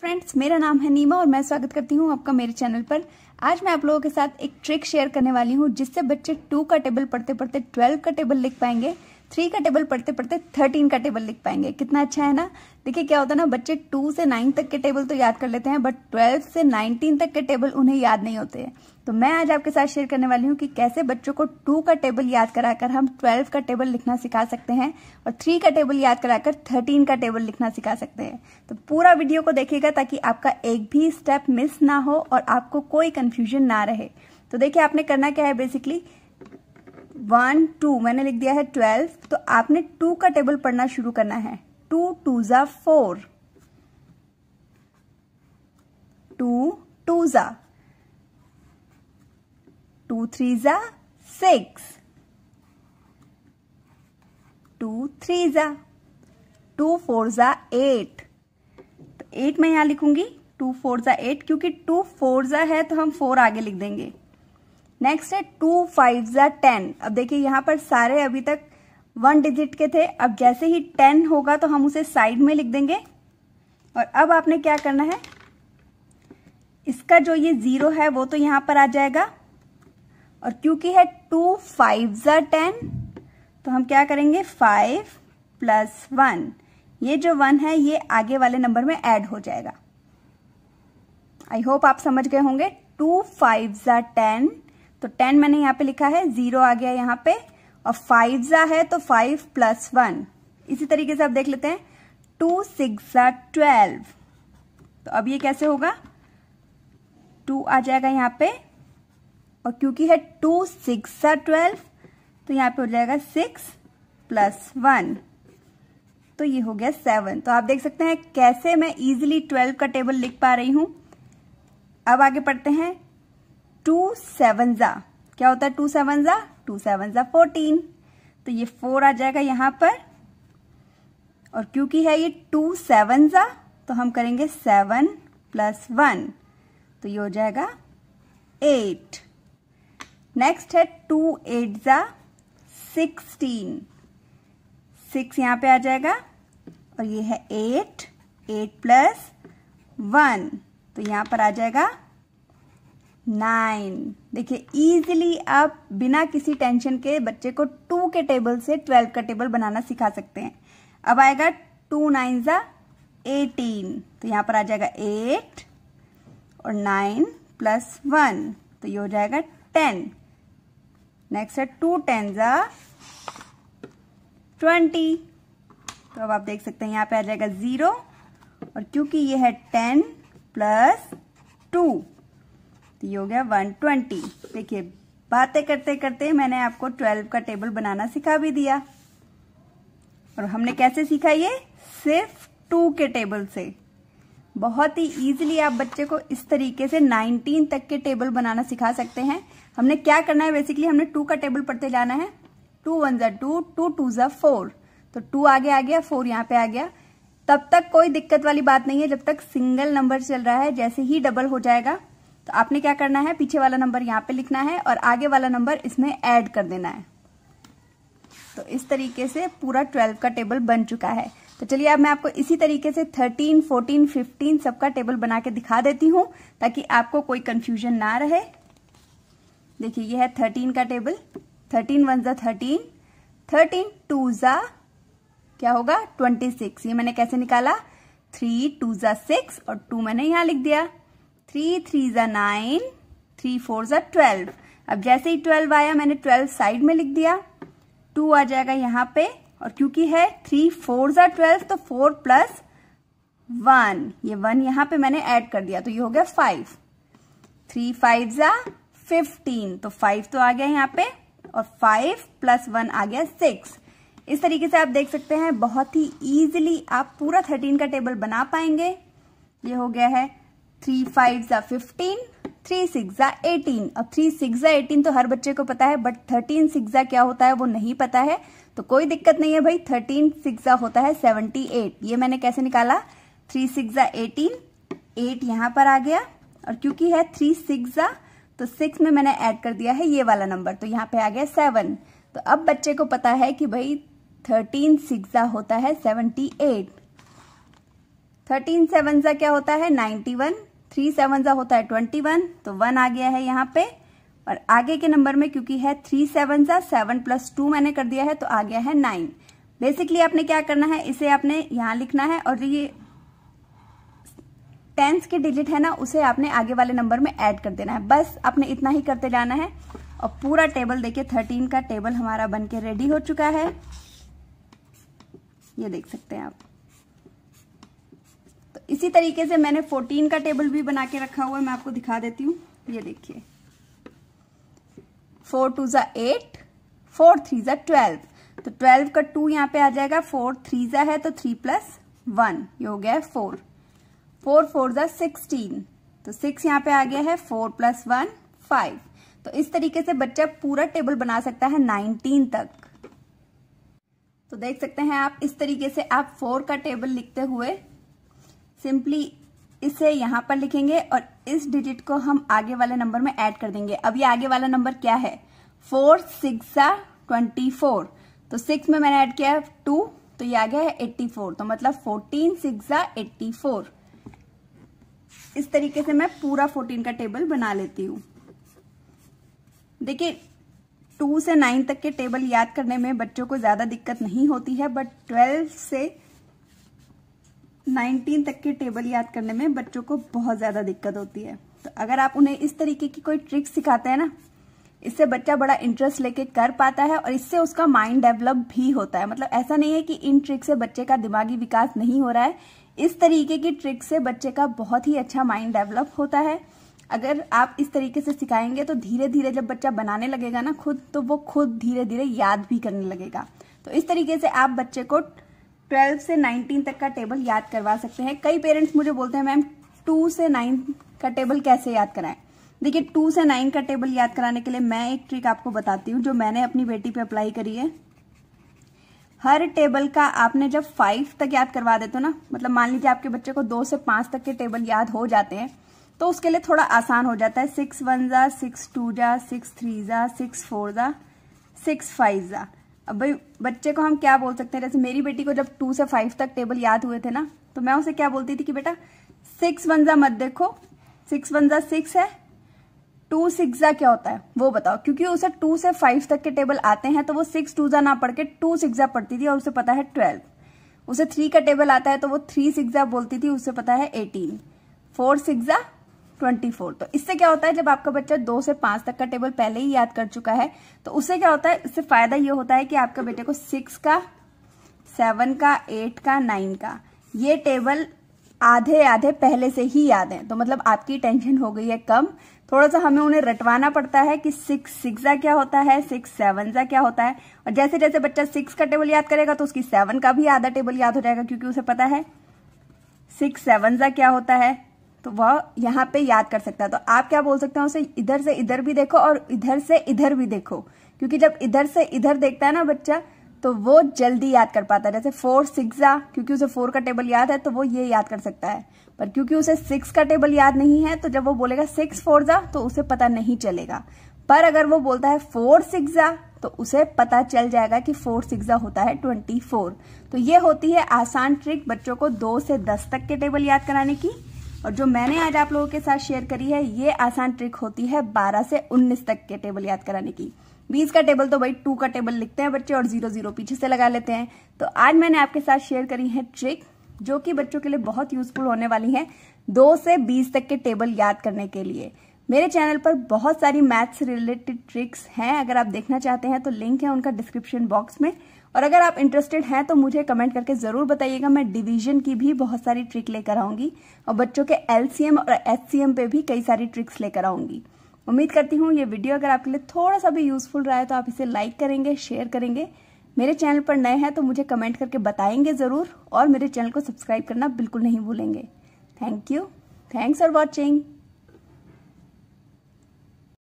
friends मेरा नाम है नीमा और मैं स्वागत करती हूँ आपका मेरे चैनल पर आज मैं आप लोगों के साथ एक ट्रिक शेयर करने वाली हूँ जिससे बच्चे टू का टेबल पढ़ते पढ़ते ट्वेल्व का टेबल लिख पाएंगे थ्री का टेबल पढ़ते पढ़ते थर्टीन का टेबल लिख पाएंगे कितना अच्छा है ना देखिए क्या होता है ना बच्चे टू से नाइन तक के टेबल तो याद कर लेते हैं बट ट्वेल्थ से नाइनटीन तक के टेबल उन्हें याद नहीं होते हैं तो मैं आज आपके साथ शेयर करने वाली हूँ कि कैसे बच्चों को टू का टेबल याद कराकर हम ट्वेल्व का टेबल लिखना सिखा सकते हैं और थ्री का टेबल याद कराकर थर्टीन का टेबल लिखना सिखा सकते हैं तो पूरा वीडियो को देखिएगा ताकि आपका एक भी स्टेप मिस ना हो और आपको कोई कन्फ्यूजन ना रहे तो देखिए आपने करना क्या है बेसिकली वन टू मैंने लिख दिया है ट्वेल्व तो आपने टू का टेबल पढ़ना शुरू करना है टू टू ज़ा फोर टू टू ज़ा टू थ्री ज़ा सिक्स टू थ्री ज़ा टू फोर ज़ा एट तो एट मैं यहां लिखूंगी टू फोर ज़ा एट क्योंकि टू फोर ज़ा है तो हम फोर आगे लिख देंगे नेक्स्ट है टू फाइव ज़ा टेन अब देखिए यहाँ पर सारे अभी तक वन डिजिट के थे अब जैसे ही टेन होगा तो हम उसे साइड में लिख देंगे और अब आपने क्या करना है इसका जो ये ज़ीरो है वो तो यहां पर आ जाएगा और क्योंकि है टू फाइव ज़ा टेन तो हम क्या करेंगे फाइव प्लस वन ये जो वन है ये आगे वाले नंबर में ऐड हो जाएगा आई होप आप समझ गए होंगे टू फाइव ज़ा टेन तो टेन मैंने यहाँ पे लिखा है जीरो आ गया यहाँ पे और फाइव जा है तो फाइव प्लस वन इसी तरीके से आप देख लेते हैं टू सिक्स ट्वेल्व तो अब ये कैसे होगा टू आ जाएगा यहाँ पे और क्योंकि है टू सिक्स ट्वेल्व तो यहाँ पे हो जाएगा सिक्स प्लस वन तो ये हो गया सेवन तो आप देख सकते हैं कैसे मैं इजिली ट्वेल्व का टेबल लिख पा रही हूं अब आगे पढ़ते हैं टू सेवन ज़ा क्या होता है टू सेवन ज़ा टू सेवन ज़ा फोर्टीन तो ये फोर आ जाएगा यहां पर और क्योंकि है ये टू सेवन ज़ा तो हम करेंगे सेवन प्लस वन तो ये हो जाएगा एट नेक्स्ट है टू एट ज़ा सिक्सटीन सिक्स यहां पे आ जाएगा और ये है एट एट प्लस वन तो यहां पर आ जाएगा नाइन देखिए इजिली आप बिना किसी टेंशन के बच्चे को टू के टेबल से ट्वेल्व का टेबल बनाना सिखा सकते हैं अब आएगा टू नाइन ज़ा एटीन तो यहाँ पर आ जाएगा एट और नाइन प्लस वन तो ये हो जाएगा टेन नेक्स्ट है टू टेन ज़ा ट्वेंटी तो अब आप देख सकते हैं यहाँ पे आ जाएगा ज़ीरो और क्योंकि ये है टेन प्लस टू तो ये हो गया वन ट्वेंटी देखिए बातें करते करते मैंने आपको ट्वेल्व का टेबल बनाना सिखा भी दिया और हमने कैसे सीखा ये सिर्फ टू के टेबल से बहुत ही इजीली आप बच्चे को इस तरीके से 19 तक के टेबल बनाना सिखा सकते हैं हमने क्या करना है बेसिकली हमने टू का टेबल पढ़ते जाना है टू वन ज़ा टू टू टू ज़ा फोर तो टू आगे आ गया फोर यहाँ पे आ गया तब तक कोई दिक्कत वाली बात नहीं है जब तक सिंगल नंबर चल रहा है जैसे ही डबल हो जाएगा तो आपने क्या करना है पीछे वाला नंबर यहां पे लिखना है और आगे वाला नंबर इसमें ऐड कर देना है तो इस तरीके से पूरा ट्वेल्व का टेबल बन चुका है तो चलिए अब मैं आपको इसी तरीके से थर्टीन फोर्टीन फिफ्टीन सबका टेबल बना के दिखा देती हूं ताकि आपको कोई कंफ्यूजन ना रहे देखिए यह है थर्टीन का टेबल थर्टीन वन ज़ा थर्टीन थर्टीन टू ज़ा क्या होगा ट्वेंटी सिक्स ये मैंने कैसे निकाला थ्री टू ज़ा सिक्स और टू मैंने यहां लिख दिया थ्री थ्री ज़ा नाइन थ्री फोर ज़ा ट्वेल्व अब जैसे ही ट्वेल्व आया मैंने ट्वेल्व साइड में लिख दिया टू आ जाएगा यहाँ पे और क्योंकि है थ्री फोर ज़ा ट्वेल्व तो फोर प्लस वन ये वन यहाँ पे मैंने ऐड कर दिया तो ये हो गया फाइव थ्री फाइव ज़ा फिफ्टीन तो फाइव तो आ गया यहाँ पे और फाइव प्लस वन आ गया सिक्स इस तरीके से आप देख सकते हैं बहुत ही ईजिली आप पूरा थर्टीन का टेबल बना पाएंगे ये हो गया है थ्री फाइव ज़ा फिफ्टीन थ्री सिक्स ज़ा एटीन अब थ्री सिक्स ज़ा एटीन तो हर बच्चे को पता है बट थर्टीन सिक्स ज़ा क्या होता है वो नहीं पता है तो कोई दिक्कत नहीं है भाई थर्टीन सिक्स ज़ा होता है सेवनटी एट ये मैंने कैसे निकाला थ्री सिक्स ज़ा एटीन एट यहां पर आ गया और क्योंकि है थ्री सिक्स ज़ा तो सिक्स में मैंने ऐड कर दिया है ये वाला नंबर तो यहाँ पे आ गया सेवन तो अब बच्चे को पता है कि भाई थर्टीन सिक्स ज़ा होता है सेवनटी एट थर्टीन सेवन ज़ा क्या होता है नाइन्टी वन थ्री सेवन सा होता है ट्वेंटी वन तो वन आ गया है यहाँ पे और आगे के नंबर में क्योंकि है थ्री सेवन सा सेवन प्लस टू मैंने कर दिया है तो आ गया है नाइन बेसिकली आपने क्या करना है इसे आपने यहाँ लिखना है और ये टेंस के डिजिट है ना उसे आपने आगे वाले नंबर में ऐड कर देना है बस आपने इतना ही करते जाना है और पूरा टेबल देखिए थर्टीन का टेबल हमारा बन के रेडी हो चुका है ये देख सकते हैं आप तो इसी तरीके से मैंने 14 का टेबल भी बना के रखा हुआ है मैं आपको दिखा देती हूँ ये देखिए फोर टू ज़ा एट फोर थ्री ज़ा ट्वेल्व तो ट्वेल्व का टू यहाँ पे आ जाएगा फोर थ्री ज़ा है तो थ्री प्लस वन ये हो गया है फोर फोर फोर ज़ा सिक्सटीन तो सिक्स यहाँ पे आ गया है फोर प्लस वन फाइव तो इस तरीके से बच्चा पूरा टेबल बना सकता है नाइनटीन तक तो देख सकते हैं आप इस तरीके से आप फोर का टेबल लिखते हुए सिंपली इसे यहां पर लिखेंगे और इस डिजिट को हम आगे वाले नंबर में ऐड कर देंगे अब ये आगे वाला नंबर क्या है फोर सिक्स ट्वेंटी फोर तो सिक्स में मैंने ऐड किया है टू तो ये आ गया है एट्टी फोर तो मतलब फोर्टीन सिक्स एट्टी फोर इस तरीके से मैं पूरा फोर्टीन का टेबल बना लेती हूं देखिए टू से नाइन तक के टेबल याद करने में बच्चों को ज़्यादा दिक्कत नहीं होती है बट ट्वेल्व से 19 तक के टेबल याद करने में बच्चों को बहुत ज़्यादा दिक्कत होती है तो अगर आप उन्हें इस तरीके की कोई ट्रिक सिखाते हैं ना इससे बच्चा बड़ा इंटरेस्ट लेके कर पाता है और इससे उसका माइंड डेवलप भी होता है मतलब ऐसा नहीं है कि इन ट्रिक से बच्चे का दिमागी विकास नहीं हो रहा है इस तरीके की ट्रिक से बच्चे का बहुत ही अच्छा माइंड डेवलप होता है अगर आप इस तरीके से सिखाएंगे तो धीरे धीरे जब बच्चा बनाने लगेगा ना खुद तो वो खुद धीरे धीरे याद भी करने लगेगा तो इस तरीके से आप बच्चे को ट्वेल्व से नाइनटीन तक का टेबल याद करवा सकते हैं कई पेरेंट्स मुझे बोलते हैं मैम टू से नाइन का टेबल कैसे याद कराएं देखिए टू से नाइन का टेबल याद कराने के लिए मैं एक ट्रिक आपको बताती हूँ जो मैंने अपनी बेटी पे अप्लाई करी है हर टेबल का आपने जब फाइव तक याद करवा देते हो ना मतलब मान लीजिए आपके बच्चे को दो से पांच तक के टेबल याद हो जाते हैं तो उसके लिए थोड़ा आसान हो जाता है सिक्स वन जा सिक्स टू जा सिक्स थ्री जा सिक्स फोर जा सिक्स फाइव जा अब भाई बच्चे को हम क्या बोल सकते हैं जैसे मेरी बेटी को जब टू से फाइव तक टेबल याद हुए थे ना तो मैं उसे क्या बोलती थी कि बेटा सिक्स वन जा मत देखो सिक्स वन जा सिक्स है टू सिक्स जा क्या होता है वो बताओ क्योंकि उसे टू से फाइव तक के टेबल आते हैं तो वो सिक्स टू जा ना पढ़ के टू सिक्स जा पढ़ती थी और उसे पता है ट्वेल्व उसे थ्री का टेबल आता है तो वो थ्री सिक्स जा बोलती थी उसे पता है एटीन फोर सिक्स जा ट्वेंटी फोर तो इससे क्या होता है जब आपका बच्चा दो से पांच तक का टेबल पहले ही याद कर चुका है तो उससे क्या होता है इससे फायदा ये होता है कि आपके बेटे को सिक्स का सेवन का एट का नाइन का ये टेबल आधे आधे पहले से ही याद है तो मतलब आपकी टेंशन हो गई है कम थोड़ा सा हमें उन्हें रटवाना पड़ता है कि सिक्स सिक्स जा क्या होता है सिक्स सेवन जा क्या होता है और जैसे जैसे बच्चा सिक्स का टेबल याद करेगा तो उसकी सेवन का भी आधा टेबल याद हो जाएगा क्योंकि उसे पता है सिक्स सेवन जा क्या होता है तो वह यहाँ पे याद कर सकता है तो आप क्या बोल सकते हैं उसे इधर से इधर भी देखो और इधर से इधर भी देखो क्योंकि जब इधर से इधर देखता है ना बच्चा तो वो जल्दी याद कर पाता है जैसे फोर सिक्स क्योंकि उसे फोर का टेबल याद है तो वो ये याद कर सकता है पर क्योंकि उसे सिक्स का टेबल याद नहीं है तो जब वो बोलेगा सिक्स फोर जा तो उसे पता नहीं चलेगा पर अगर वो बोलता है फोर सिक्स जा तो उसे पता चल जाएगा कि फोर सिक्सा होता है ट्वेंटी फोर तो ये होती है आसान ट्रिक बच्चों को दो से दस तक के टेबल याद कराने की और जो मैंने आज आप लोगों के साथ शेयर करी है ये आसान ट्रिक होती है 12 से 19 तक के टेबल याद कराने की 20 का टेबल तो भाई 2 का टेबल लिखते हैं बच्चे और जीरो जीरो पीछे से लगा लेते हैं तो आज मैंने आपके साथ शेयर करी है ट्रिक जो कि बच्चों के लिए बहुत यूजफुल होने वाली है दो से बीस तक के टेबल याद करने के लिए मेरे चैनल पर बहुत सारी मैथ्स रिलेटेड ट्रिक्स हैं अगर आप देखना चाहते हैं तो लिंक है उनका डिस्क्रिप्शन बॉक्स में और अगर आप इंटरेस्टेड हैं तो मुझे कमेंट करके ज़रूर बताइएगा मैं डिवीजन की भी बहुत सारी ट्रिक लेकर आऊंगी और बच्चों के एलसीएम और एचसीएम पे भी कई सारी ट्रिक्स लेकर आऊंगी उम्मीद करती हूँ ये वीडियो अगर आपके लिए थोड़ा सा भी यूज़फुल रहा है तो आप इसे लाइक करेंगे शेयर करेंगे मेरे चैनल पर नए हैं तो मुझे कमेंट करके बताएंगे ज़रूर और मेरे चैनल को सब्सक्राइब करना बिल्कुल नहीं भूलेंगे thank you thanks for watching